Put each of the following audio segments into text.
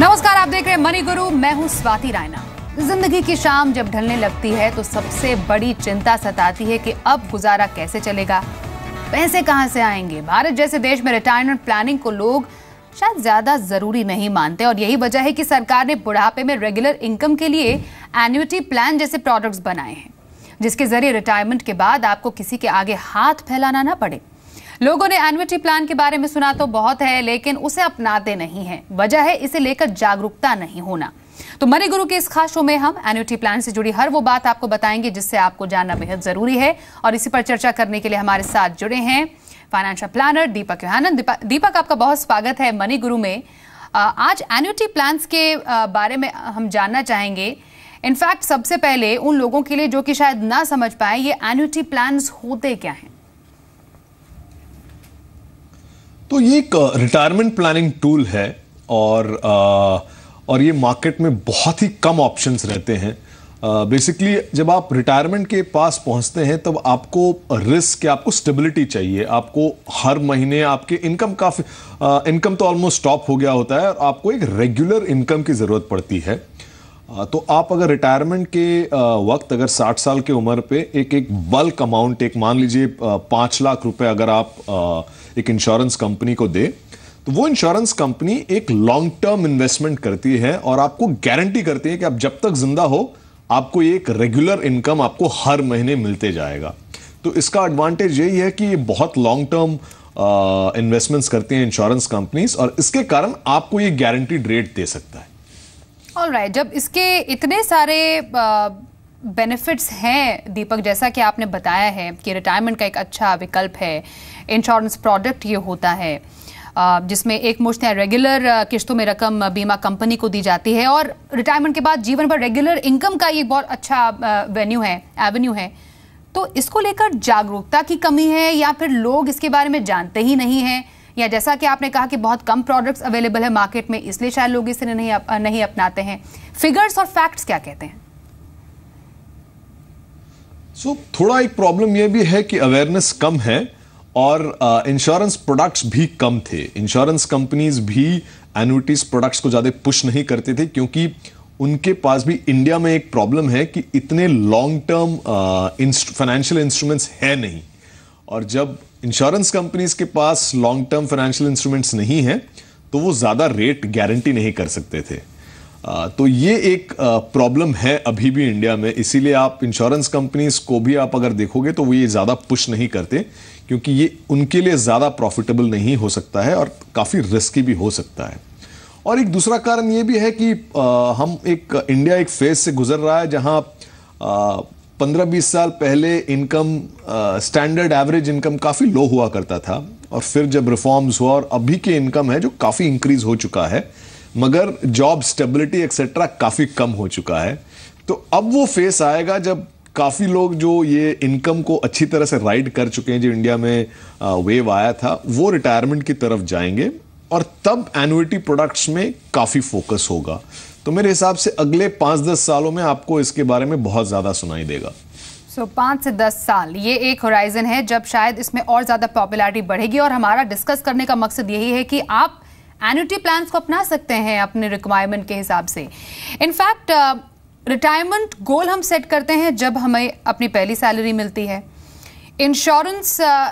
नमस्कार आप देख रहे हैं मनी गुरु मैं हूं स्वाति रायना जिंदगी की शाम जब ढलने लगती है तो सबसे बड़ी चिंता सताती है कि अब गुजारा कैसे चलेगा पैसे कहाँ से आएंगे भारत जैसे देश में रिटायरमेंट प्लानिंग को लोग शायद ज्यादा जरूरी नहीं मानते और यही वजह है कि सरकार ने बुढ़ापे में रेगुलर इनकम के लिए एन्यूटी प्लान जैसे प्रोडक्ट्स बनाए हैं जिसके जरिए रिटायरमेंट के बाद आपको किसी के आगे हाथ फैलाना ना पड़े लोगों ने एनुअटी प्लान के बारे में सुना तो बहुत है लेकिन उसे अपनाते नहीं है वजह है इसे लेकर जागरूकता नहीं होना तो मरे गुरु के इस खास शो में हम एनुटी प्लान से जुड़ी हर वो बात आपको बताएंगे जिससे आपको जानना बेहद जरूरी है और इसी पर चर्चा करने के लिए हमारे साथ जुड़े हैं फाइनेंशियल प्लानर दीपक योहानंद दीपक आपका बहुत स्वागत है मनी गुरु में आज एन्यूटी प्लान्स के बारे में हम जानना चाहेंगे इनफैक्ट सबसे पहले उन लोगों के लिए जो कि शायद ना समझ पाए ये एन्यूटी प्लान्स होते क्या हैं तो ये एक रिटायरमेंट प्लानिंग टूल है और और ये मार्केट में बहुत ही कम ऑप्शंस रहते हैं बेसिकली uh, जब आप रिटायरमेंट के पास पहुंचते हैं तब आपको रिस्क या आपको स्टेबिलिटी चाहिए आपको हर महीने आपके इनकम काफ़ी इनकम तो ऑलमोस्ट स्टॉप हो गया होता है और आपको एक रेगुलर इनकम की ज़रूरत पड़ती है uh, तो आप अगर रिटायरमेंट के uh, वक्त अगर 60 साल के उम्र पे एक एक बल्क अमाउंट एक मान लीजिए पाँच लाख रुपए अगर आप एक इंश्योरेंस कंपनी को दे तो वो इंश्योरेंस कंपनी एक लॉन्ग टर्म इन्वेस्टमेंट करती है और आपको गारंटी करती है कि आप जब तक जिंदा हो आपको एक रेगुलर इनकम आपको हर महीने मिलते जाएगा तो इसका एडवांटेज यही है कि ये बहुत लॉन्ग टर्म इन्वेस्टमेंट्स करती हैं इंश्योरेंस कंपनीज और इसके कारण आपको ये गारंटीड रेट दे सकता है ऑलराइट right, जब इसके इतने सारे आ, बेनिफिट्स हैं दीपक जैसा कि आपने बताया है कि रिटायरमेंट का एक अच्छा विकल्प है इंश्योरेंस प्रोडक्ट ये होता है जिसमें एक मुश्त रेगुलर किश्तों में रकम बीमा कंपनी को दी जाती है और रिटायरमेंट के बाद जीवन भर रेगुलर इनकम का ये बहुत अच्छा वेन्यू है एवेन्यू है तो इसको लेकर जागरूकता की कमी है या फिर लोग इसके बारे में जानते ही नहीं हैं या जैसा कि आपने कहा कि बहुत कम प्रोडक्ट्स अवेलेबल है मार्केट में इसलिए शायद लोग इसे नहीं अप, नहीं अपनाते हैं फिगर्स और फैक्ट्स क्या कहते हैं सो so, थोड़ा एक प्रॉब्लम यह भी है कि अवेयरनेस कम है और इंश्योरेंस uh, प्रोडक्ट्स भी कम थे इंश्योरेंस कंपनीज भी एनुटीज प्रोडक्ट्स को ज़्यादा पुश नहीं करते थे क्योंकि उनके पास भी इंडिया में एक प्रॉब्लम है कि इतने लॉन्ग टर्म फाइनेंशियल इंस्ट्रूमेंट्स है नहीं और जब इंश्योरेंस कंपनीज के पास लॉन्ग टर्म फाइनेंशियल इंस्ट्रूमेंट्स नहीं है तो वो ज़्यादा रेट गारंटी नहीं कर सकते थे तो ये एक प्रॉब्लम है अभी भी इंडिया में इसीलिए आप इंश्योरेंस कंपनीज को भी आप अगर देखोगे तो वो ये ज़्यादा पुश नहीं करते क्योंकि ये उनके लिए ज़्यादा प्रॉफिटेबल नहीं हो सकता है और काफ़ी रिस्की भी हो सकता है और एक दूसरा कारण ये भी है कि आ, हम एक इंडिया एक फेज से गुजर रहा है जहाँ पंद्रह बीस साल पहले इनकम स्टैंडर्ड एवरेज इनकम काफ़ी लो हुआ करता था और फिर जब रिफॉर्म्स हुआ और अभी के इनकम है जो काफ़ी इंक्रीज हो चुका है मगर जॉब स्टेबिलिटी एक्सेट्रा काफ़ी कम हो चुका है तो अब वो फेस आएगा जब काफ़ी लोग जो ये इनकम को अच्छी तरह से राइड कर चुके हैं जो इंडिया में वेव आया था वो रिटायरमेंट की तरफ जाएंगे और तब एनुटी प्रोडक्ट्स में काफ़ी फोकस होगा तो मेरे हिसाब से अगले पांच दस सालों में आपको इसके बारे में बहुत ज़्यादा सुनाई देगा सो so, से दस साल ये एक होराइजन है जब शायद इसमें और ज़्यादा पॉपुलैरिटी बढ़ेगी और हमारा डिस्कस करने का मकसद यही है कि आप एनुटी प्लान को अपना सकते हैं अपने रिक्वायरमेंट के हिसाब से इनफैक्ट रिटायरमेंट गोल हम सेट करते हैं जब हमें अपनी पहली सैलरी मिलती है इंश्योरेंस uh,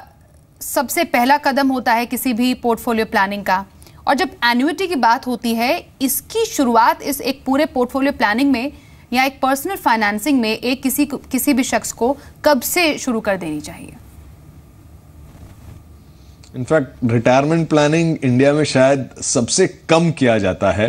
सबसे पहला कदम होता है किसी भी पोर्टफोलियो प्लानिंग का और जब एनुटी की बात होती है इसकी शुरुआत इस एक पूरे पोर्टफोलियो प्लानिंग में या एक पर्सनल फाइनेंसिंग में एक किसी किसी भी शख्स को कब से शुरू कर देनी चाहिए इनफैक्ट रिटायरमेंट प्लानिंग इंडिया में शायद सबसे कम किया जाता है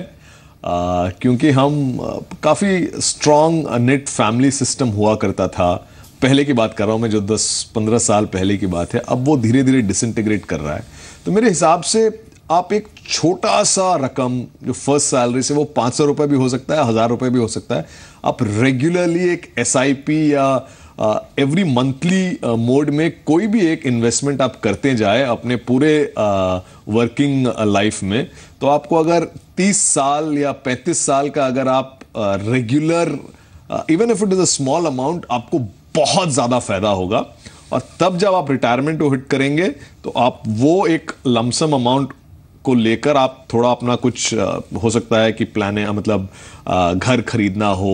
आ, क्योंकि हम काफ़ी स्ट्रॉन्ग नेट फैमिली सिस्टम हुआ करता था पहले की बात कर रहा हूँ मैं जो 10-15 साल पहले की बात है अब वो धीरे धीरे डिसइंटीग्रेट कर रहा है तो मेरे हिसाब से आप एक छोटा सा रकम जो फर्स्ट सैलरी से वो पाँच सौ रुपये भी हो सकता है हज़ार रुपये भी हो सकता है आप रेगुलरली एक एस या एवरी मंथली मोड में कोई भी एक इन्वेस्टमेंट आप करते जाए अपने पूरे वर्किंग uh, लाइफ uh, में तो आपको अगर 30 साल या 35 साल का अगर आप regular even if it is a small amount आपको बहुत ज़्यादा फायदा होगा और तब जब आप रिटायरमेंट को हिट करेंगे तो आप वो एक लमसम अमाउंट को लेकर आप थोड़ा अपना कुछ uh, हो सकता है कि प्लान मतलब घर खरीदना हो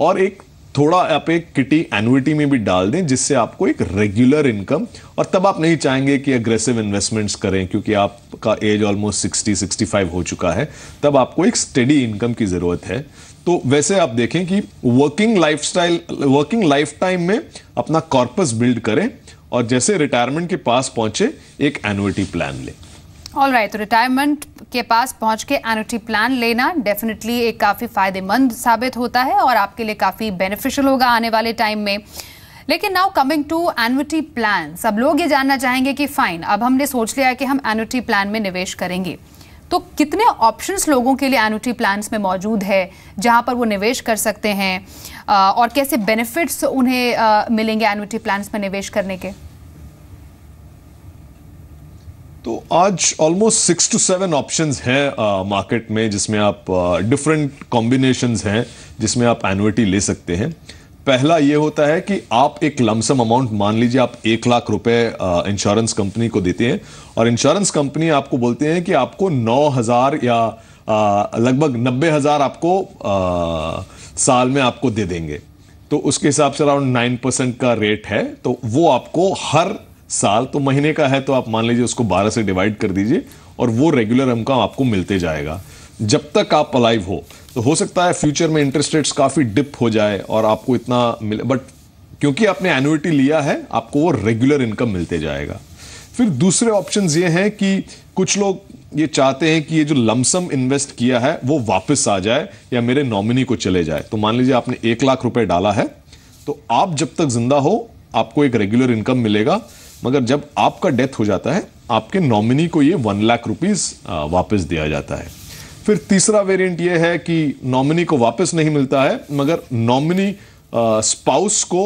और एक थोड़ा आप एक किटी एनुटी में भी डाल दें जिससे आपको एक रेगुलर इनकम और तब आप नहीं चाहेंगे कि अग्रेसिव इन्वेस्टमेंट्स करें क्योंकि आपका age almost sixty sixty five हो चुका है तब आपको एक स्टडी इनकम की ज़रूरत है तो वैसे आप देखें कि working lifestyle working life time में अपना कॉर्पस बिल्ड करें और जैसे रिटायरमेंट के पास पहुंचे एक एनुइटी प्लान लें ऑल राइट तो रिटायरमेंट के पास पहुंच के एनुटी प्लान लेना डेफिनेटली एक काफ़ी फ़ायदेमंद साबित होता है और आपके लिए काफ़ी बेनिफिशियल होगा आने वाले टाइम में लेकिन now coming to annuity plan सब लोग ये जानना चाहेंगे कि फ़ाइन अब हमने सोच लिया है कि हम एनुटी प्लान में निवेश करेंगे तो कितने ऑप्शंस लोगों के लिए एनुटी प्लान्स में मौजूद है जहां पर वो निवेश कर सकते हैं और कैसे बेनिफिट्स उन्हें मिलेंगे एनुटी प्लान्स में निवेश करने के तो आज almost six to seven options हैं मार्केट uh, में जिसमें आप डिफरेंट uh, कॉम्बिनेशंस हैं जिसमें आप एनुअटी ले सकते हैं पहला ये होता है कि आप एक लमसम अमाउंट मान लीजिए आप एक लाख रुपए इंश्योरेंस uh, कंपनी को देते हैं और इंश्योरेंस कंपनी आपको बोलते हैं कि आपको नौ हज़ार या लगभग नब्बे हज़ार आपको आ, साल में आपको दे देंगे तो उसके हिसाब से अराउंड नाइन परसेंट का रेट है तो वो आपको हर साल तो महीने का है तो आप मान लीजिए उसको बारह से डिवाइड कर दीजिए और वो रेगुलर इनकम आपको मिलते जाएगा जब तक आप अलाइव हो तो हो सकता है फ्यूचर में इंटरेस्ट रेट्स काफ़ी डिप हो जाए और आपको इतना मिले बट क्योंकि आपने एनुअटी लिया है आपको वो रेगुलर इनकम मिलते जाएगा फिर दूसरे ऑप्शन ये हैं कि कुछ लोग ये चाहते हैं कि ये जो लमसम इन्वेस्ट किया है वो वापस आ जाए या मेरे नॉमिनी को चले जाए तो मान लीजिए आपने एक लाख रुपए डाला है तो आप जब तक जिंदा हो आपको एक रेगुलर इनकम मिलेगा मगर जब आपका डेथ हो जाता है आपके नॉमिनी को ये वन लाख रुपीज़ वापस दिया जाता है फिर तीसरा वेरिएंट ये है कि नॉमिनी को वापस नहीं मिलता है मगर नॉमिनी स्पाउस को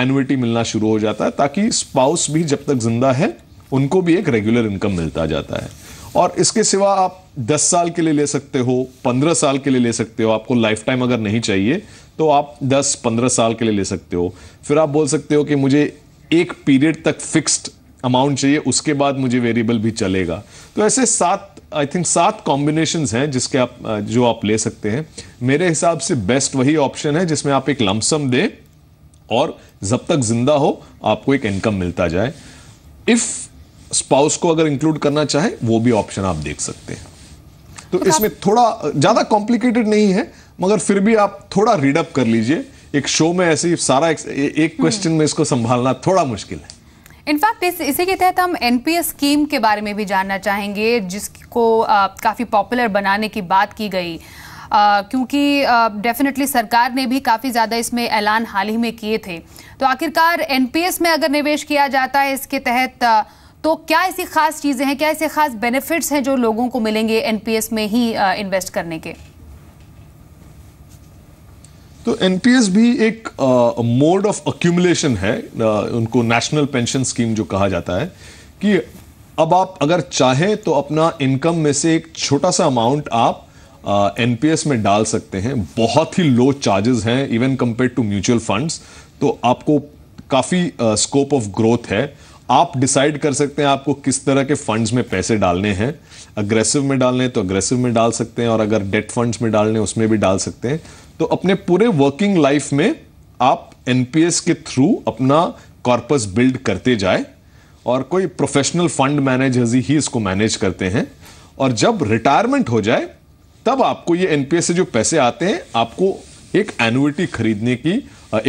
एनुइटी मिलना शुरू हो जाता है ताकि स्पाउस भी जब तक जिंदा है उनको भी एक रेगुलर इनकम मिलता जाता है और इसके सिवा आप 10 साल के लिए ले सकते हो 15 साल के लिए ले सकते हो आपको लाइफ टाइम अगर नहीं चाहिए तो आप 10-15 साल के लिए ले सकते हो फिर आप बोल सकते हो कि मुझे एक पीरियड तक फिक्स्ड अमाउंट चाहिए उसके बाद मुझे वेरिएबल भी चलेगा तो ऐसे सात आई थिंक सात कॉम्बिनेशंस हैं जिसके आप जो आप ले सकते हैं मेरे हिसाब से बेस्ट वही ऑप्शन है जिसमें आप एक लमसम दें और जब तक जिंदा हो आपको एक इनकम मिलता जाए इफ स्पाउस को अगर इंक्लूड करना चाहे वो भी ऑप्शन आप देख सकते हैं तो, तो इसमें थोड़ा ज्यादा कॉम्प्लिकेटेड नहीं है मगर फिर भी आप थोड़ा रीडअप कर लीजिए एक शो में ऐसे सारा एक, एक हम्म। क्वेश्चन में इसको संभालना थोड़ा मुश्किल है इनफैक्ट इस इसी के तहत हम एनपीएस स्कीम के बारे में भी जानना चाहेंगे जिसको काफ़ी पॉपुलर बनाने की बात की गई क्योंकि डेफिनेटली सरकार ने भी काफ़ी ज़्यादा इसमें ऐलान हाल ही में किए थे तो आखिरकार एनपीएस में अगर निवेश किया जाता है इसके तहत तो क्या ऐसी खास चीज़ें हैं क्या ऐसे खास बेनिफिट्स हैं जो लोगों को मिलेंगे एनपीएस में ही इन्वेस्ट करने के तो एनपीएस भी एक मोड ऑफ अक्यूमुलेशन है आ, उनको नेशनल पेंशन स्कीम जो कहा जाता है कि अब आप अगर चाहें तो अपना इनकम में से एक छोटा सा अमाउंट आप एनपीएस में डाल सकते हैं बहुत ही लो चार्जेस हैं even compare to mutual funds तो आपको काफ़ी स्कोप ऑफ ग्रोथ है आप डिसाइड कर सकते हैं आपको किस तरह के फंड्स में पैसे डालने हैं अग्रेसिव में डालने हैं तो अग्रेसिव में डाल सकते हैं और अगर डेट फंड्स में डालने उसमें भी डाल सकते हैं तो अपने पूरे वर्किंग लाइफ में आप एनपीएस के थ्रू अपना कॉर्पस बिल्ड करते जाए और कोई प्रोफेशनल फंड मैनेजर्स ही इसको मैनेज करते हैं और जब रिटायरमेंट हो जाए तब आपको ये एनपीएस से जो पैसे आते हैं आपको एक एनुअटी खरीदने की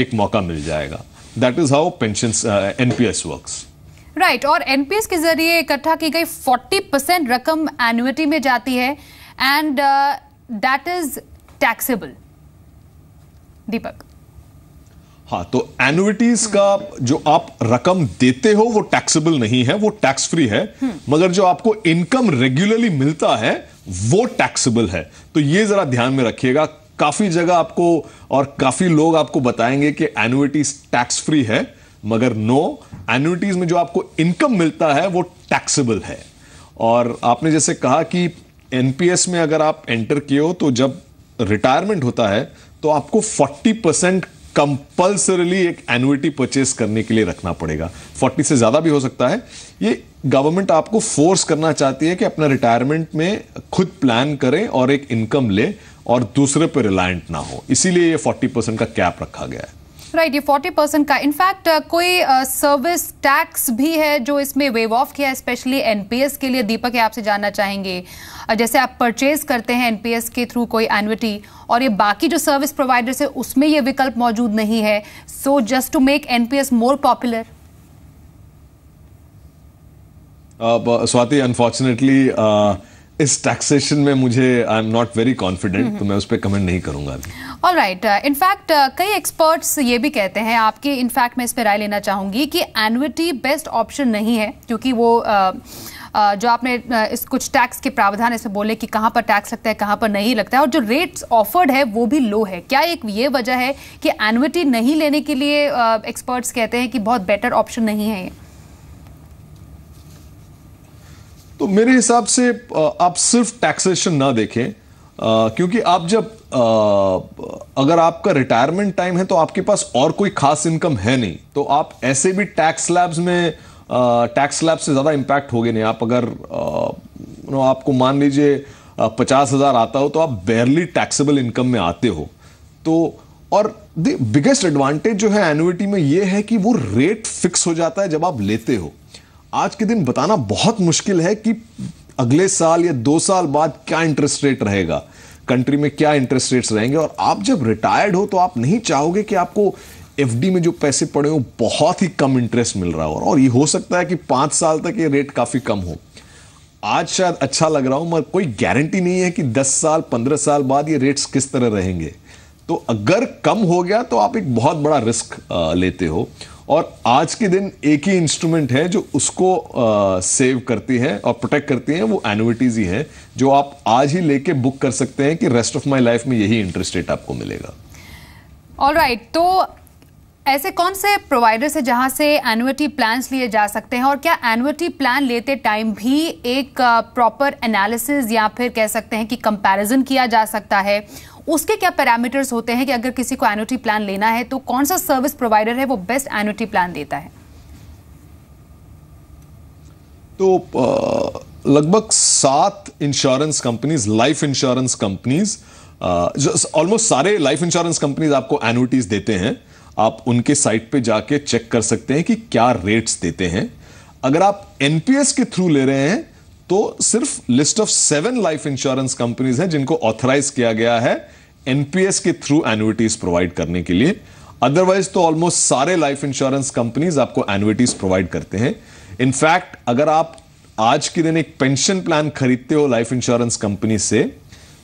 एक मौका मिल जाएगा that is how pension NPS work right और एनपीएस के जरिए इकट्ठा की गई 40 परसेंट रकम एनुअटी में जाती है and that is taxable Deepak हाँ तो एनुटीज का जो आप रकम देते हो वो टैक्सेबल नहीं है वो टैक्स फ्री है मगर जो आपको इनकम रेगुलरली मिलता है वो टैक्सेबल है तो ये जरा ध्यान में रखिएगा काफी जगह आपको और काफी लोग आपको बताएंगे कि एनुटीज टैक्स फ्री है मगर नो एनुटीज में जो आपको इनकम मिलता है वो टैक्सेबल है और आपने जैसे कहा कि एनपीएस में अगर आप एंटर किए हो तो जब रिटायरमेंट होता है तो आपको 40 परसेंट कंपल्सरली एक एनुटी परचेस करने के लिए रखना पड़ेगा 40 से ज़्यादा भी हो सकता है ये गवर्नमेंट आपको फोर्स करना चाहती है कि अपना रिटायरमेंट में खुद प्लान करें और एक इनकम ले और दूसरे पर रिलायंट ना हो इसीलिए ये 40 परसेंट का कैप रखा गया है राइट ये फोर्टी परसेंट का इनफैक्ट कोई सर्विस uh, टैक्स भी है जो इसमें वेव ऑफ किया है स्पेशली एनपीएस के लिए दीपक आपसे जानना चाहेंगे uh, जैसे आप परचेज करते हैं एनपीएस के थ्रू कोई एनविटी और ये बाकी जो सर्विस प्रोवाइडर्स है उसमें ये विकल्प मौजूद नहीं है so just to make NPS more popular Swati unfortunately इस टैक्सेशन में मुझे I am not very confident तो मैं उस पर कमेंट नहीं करूंगा ऑल राइट इनफैक्ट कई एक्सपर्ट्स ये भी कहते हैं आपके इनफैक्ट मैं इस पर राय लेना चाहूंगी कि एनुटी बेस्ट ऑप्शन नहीं है क्योंकि वो uh, uh जो आपने uh, इस कुछ टैक्स के प्रावधान इसमें बोले कि कहाँ पर टैक्स लगता है कहाँ पर नहीं लगता है और जो रेट्स ऑफर्ड है वो भी लो है क्या एक ये वजह है कि एनुटी नहीं लेने के लिए एक्सपर्ट्स uh, कहते हैं कि बहुत बेटर ऑप्शन नहीं है ये तो मेरे हिसाब से आप सिर्फ टैक्सेशन ना देखें क्योंकि आप जब अगर आपका रिटायरमेंट टाइम है तो आपके पास और कोई खास इनकम है नहीं तो आप ऐसे भी टैक्स लैब्स में टैक्स लैब्स से ज़्यादा इम्पैक्ट गए नहीं आप अगर नो आपको मान लीजिए पचास हज़ार आता हो तो आप बेरली टैक्सेबल इनकम में आते हो तो और द बिगेस्ट एडवांटेज जो है एनुअटी में ये है कि वो रेट फिक्स हो जाता है जब आप लेते हो आज के दिन बताना बहुत मुश्किल है कि अगले साल या दो साल बाद क्या इंटरेस्ट रेट रहेगा कंट्री में क्या इंटरेस्ट रेट्स रहेंगे और आप जब रिटायर्ड हो तो आप नहीं चाहोगे कि आपको एफ में जो पैसे पड़े हो बहुत ही कम इंटरेस्ट मिल रहा हो और ये हो सकता है कि पाँच साल तक ये रेट काफ़ी कम हो आज शायद अच्छा लग रहा हूं मगर कोई गारंटी नहीं है कि 10 साल 15 साल बाद ये रेट्स किस तरह रहेंगे तो अगर कम हो गया तो आप एक बहुत बड़ा रिस्क लेते हो और आज के दिन एक ही इंस्ट्रूमेंट है जो उसको आ, सेव करती है और प्रोटेक्ट करती है वो एनुइटीज़ ही है जो आप आज ही लेके बुक कर सकते हैं कि रेस्ट ऑफ माय लाइफ में यही इंटरेस्ट रेट आपको मिलेगा ऑल राइट right, तो ऐसे कौन से प्रोवाइडर्स से जहां से एनुअटी प्लान लिए जा सकते हैं और क्या एनुअटी प्लान लेते टाइम भी एक प्रॉपर एनालिसिस या फिर कह सकते हैं कि कंपैरिजन किया जा सकता है उसके क्या पैरामीटर्स होते हैं कि अगर किसी को एनुटी प्लान लेना है तो कौन सा सर्विस प्रोवाइडर है वो बेस्ट एनुटी प्लान देता है तो लगभग सात insurance companies life insurance companies almost सारे लाइफ इंश्योरेंस कंपनीज आपको एनुटीज देते हैं आप उनके साइट पे जाके चेक कर सकते हैं कि क्या रेट्स देते हैं अगर आप एनपीएस के थ्रू ले रहे हैं तो सिर्फ list of seven life insurance companies हैं जिनको ऑथराइज किया गया है एनपीएस के थ्रू एनुटीज प्रोवाइड करने के लिए अदरवाइज तो ऑलमोस्ट सारे लाइफ इंश्योरेंस कंपनीज आपको एनुटीज प्रोवाइड करते हैं इनफैक्ट अगर आप आज के दिन एक पेंशन प्लान खरीदते हो लाइफ इंश्योरेंस कंपनी से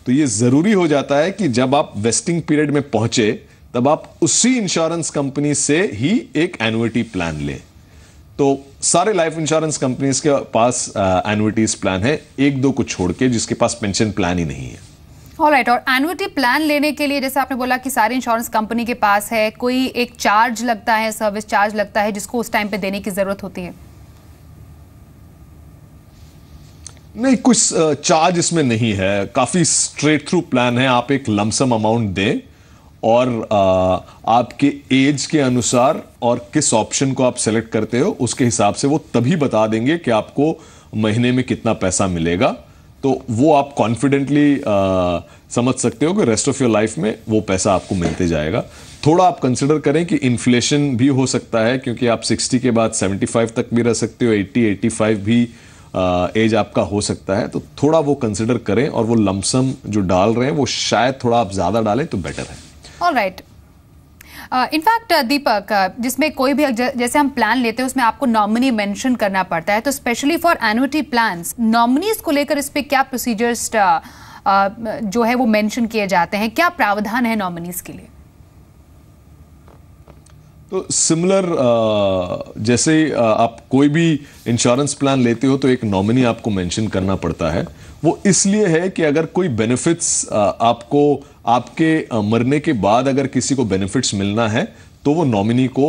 तो ये जरूरी हो जाता है कि जब आप वेस्टिंग पीरियड में पहुंचे तब आप उसी इंश्योरेंस कंपनी से ही एक एनुटी प्लान ले तो सारे लाइफ इंश्योरेंस कंपनीज के पास एनुटीज प्लान है एक दो को छोड़ के जिसके पास पेंशन प्लान ही नहीं है ऑल राइट और एनुअटी प्लान लेने के लिए जैसे आपने बोला कि सारी इंश्योरेंस कंपनी के पास है कोई एक चार्ज लगता है सर्विस चार्ज लगता है जिसको उस टाइम पे देने की जरूरत होती है नहीं कुछ चार्ज इसमें नहीं है काफ़ी स्ट्रेट थ्रू प्लान है आप एक लमसम अमाउंट दें और आपके एज के अनुसार और किस ऑप्शन को आप सेलेक्ट करते हो उसके हिसाब से वो तभी बता देंगे कि आपको महीने में कितना पैसा मिलेगा तो वो आप कॉन्फिडेंटली uh, समझ सकते हो कि रेस्ट ऑफ योर लाइफ में वो पैसा आपको मिलते जाएगा थोड़ा आप कंसिडर करें कि इन्फ्लेशन भी हो सकता है क्योंकि आप 60 के बाद 75 तक भी रह सकते हो 80 85 भी एज uh, आपका हो सकता है तो थोड़ा वो कंसिडर करें और वो लमसम जो डाल रहे हैं वो शायद थोड़ा आप ज़्यादा डालें तो बेटर है all right right. In fact uh, Deepak uh, uh, जिसमें कोई भी जैसे हम प्लान लेते हैं उसमें आपको नॉमिनी मेंशन करना पड़ता है तो specially for annuity plan nominees को लेकर इस पर क्या प्रोसीजर्स uh, uh, जो है वो मेंशन किए जाते हैं क्या प्रावधान है नॉमिनीज के लिए तो सिमिलर uh, जैसे आप कोई भी इंश्योरेंस प्लान लेते हो तो एक नॉमिनी आपको मेंशन करना पड़ता है वो इसलिए है कि अगर कोई बेनिफिट्स आपको आपके मरने के बाद अगर किसी को बेनिफिट्स मिलना है तो वो नॉमिनी को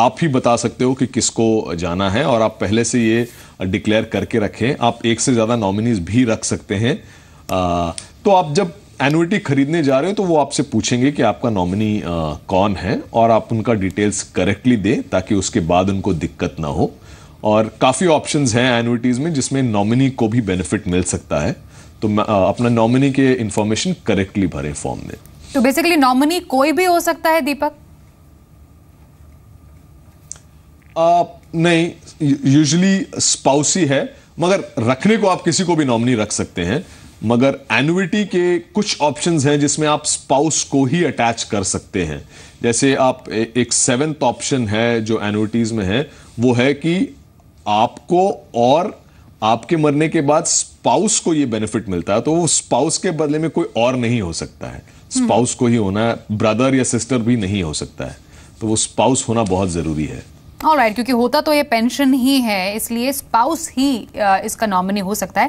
आप ही बता सकते हो कि किसको जाना है और आप पहले से ये डिक्लेयर करके रखें आप एक से ज़्यादा नॉमिनीज भी रख सकते हैं तो आप जब एनुइटी खरीदने जा रहे हो तो वो आपसे पूछेंगे कि आपका नॉमिनी कौन है और आप उनका डिटेल्स करेक्टली दें ताकि उसके बाद उनको दिक्कत ना हो और काफ़ी ऑप्शंस हैं एनुअटीज में जिसमें नॉमिनी को भी बेनिफिट मिल सकता है तो अपना नॉमिनी के इंफॉर्मेशन करेक्टली भरे फॉर्म में तो बेसिकली नॉमिनी कोई भी हो सकता है दीपक आ, नहीं यूजली स्पाउस ही है मगर रखने को आप किसी को भी नॉमिनी रख सकते हैं मगर एनुटी के कुछ ऑप्शंस हैं जिसमें आप स्पाउस को ही अटैच कर सकते हैं जैसे आप ए, एक सेवेंथ ऑप्शन है जो एनुटीज में है वो है कि आपको और आपके मरने के बाद स्पाउस को ये बेनिफिट मिलता है तो वो स्पाउस के बदले में कोई और नहीं हो सकता है स्पाउस हम्म। को ही होना ब्रदर या सिस्टर भी नहीं हो सकता है तो वो स्पाउस होना बहुत जरूरी है ऑलराइट right, क्योंकि होता तो ये पेंशन ही है इसलिए स्पाउस ही इसका नॉमिनी हो सकता है